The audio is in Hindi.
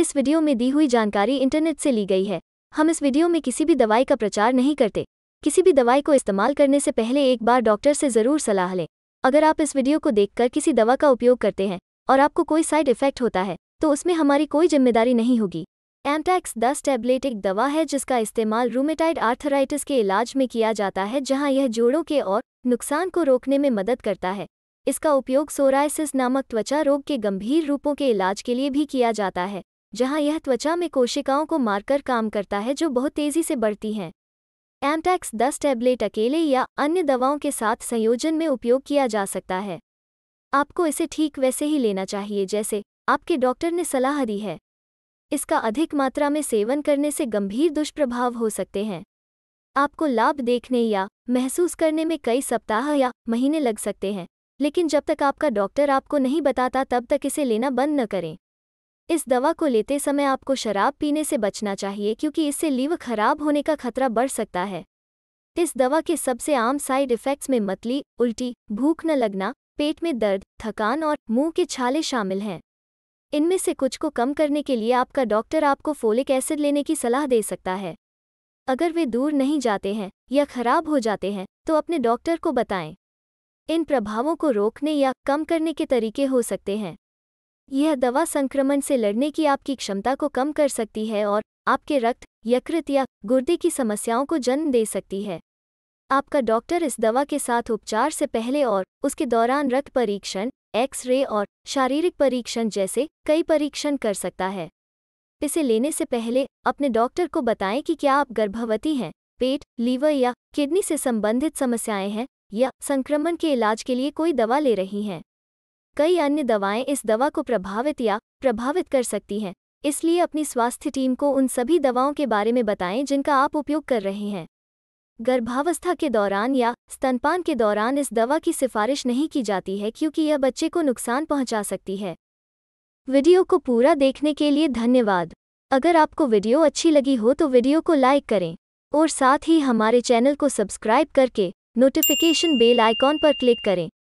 इस वीडियो में दी हुई जानकारी इंटरनेट से ली गई है हम इस वीडियो में किसी भी दवाई का प्रचार नहीं करते किसी भी दवाई को इस्तेमाल करने से पहले एक बार डॉक्टर से ज़रूर सलाह लें अगर आप इस वीडियो को देखकर किसी दवा का उपयोग करते हैं और आपको कोई साइड इफेक्ट होता है तो उसमें हमारी कोई जिम्मेदारी नहीं होगी एमटैक्स दस टैबलेट एक दवा है जिसका इस्तेमाल रूमेटाइड आर्थराइटिस के इलाज में किया जाता है जहां यह जोड़ों के और नुकसान को रोकने में मदद करता है इसका उपयोग सोरायसिस नामक त्वचा रोग के गंभीर रूपों के इलाज के लिए भी किया जाता है जहां यह त्वचा में कोशिकाओं को मारकर काम करता है जो बहुत तेजी से बढ़ती हैं एमटैक्स दस टैबलेट अकेले या अन्य दवाओं के साथ संयोजन में उपयोग किया जा सकता है आपको इसे ठीक वैसे ही लेना चाहिए जैसे आपके डॉक्टर ने सलाह दी है इसका अधिक मात्रा में सेवन करने से गंभीर दुष्प्रभाव हो सकते हैं आपको लाभ देखने या महसूस करने में कई सप्ताह या महीने लग सकते हैं लेकिन जब तक आपका डॉक्टर आपको नहीं बताता तब तक इसे लेना बंद न करें इस दवा को लेते समय आपको शराब पीने से बचना चाहिए क्योंकि इससे लीव खराब होने का खतरा बढ़ सकता है इस दवा के सबसे आम साइड इफ़ेक्ट्स में मतली उल्टी भूख न लगना पेट में दर्द थकान और मुंह के छाले शामिल हैं इनमें से कुछ को कम करने के लिए आपका डॉक्टर आपको फोलिक एसिड लेने की सलाह दे सकता है अगर वे दूर नहीं जाते हैं या खराब हो जाते हैं तो अपने डॉक्टर को बताएं इन प्रभावों को रोकने या कम करने के तरीके हो सकते हैं यह दवा संक्रमण से लड़ने की आपकी क्षमता को कम कर सकती है और आपके रक्त यकृत या गुर्दे की समस्याओं को जन्म दे सकती है आपका डॉक्टर इस दवा के साथ उपचार से पहले और उसके दौरान रक्त परीक्षण एक्सरे और शारीरिक परीक्षण जैसे कई परीक्षण कर सकता है इसे लेने से पहले अपने डॉक्टर को बताएं कि क्या आप गर्भवती हैं पेट लीवर या किडनी से संबंधित समस्याएं हैं या संक्रमण के इलाज के लिए कोई दवा ले रही हैं कई अन्य दवाएं इस दवा को प्रभावित या प्रभावित कर सकती हैं इसलिए अपनी स्वास्थ्य टीम को उन सभी दवाओं के बारे में बताएं जिनका आप उपयोग कर रहे हैं गर्भावस्था के दौरान या स्तनपान के दौरान इस दवा की सिफारिश नहीं की जाती है क्योंकि यह बच्चे को नुकसान पहुंचा सकती है वीडियो को पूरा देखने के लिए धन्यवाद अगर आपको वीडियो अच्छी लगी हो तो वीडियो को लाइक करें और साथ ही हमारे चैनल को सब्सक्राइब करके नोटिफिकेशन बेल आइकॉन पर क्लिक करें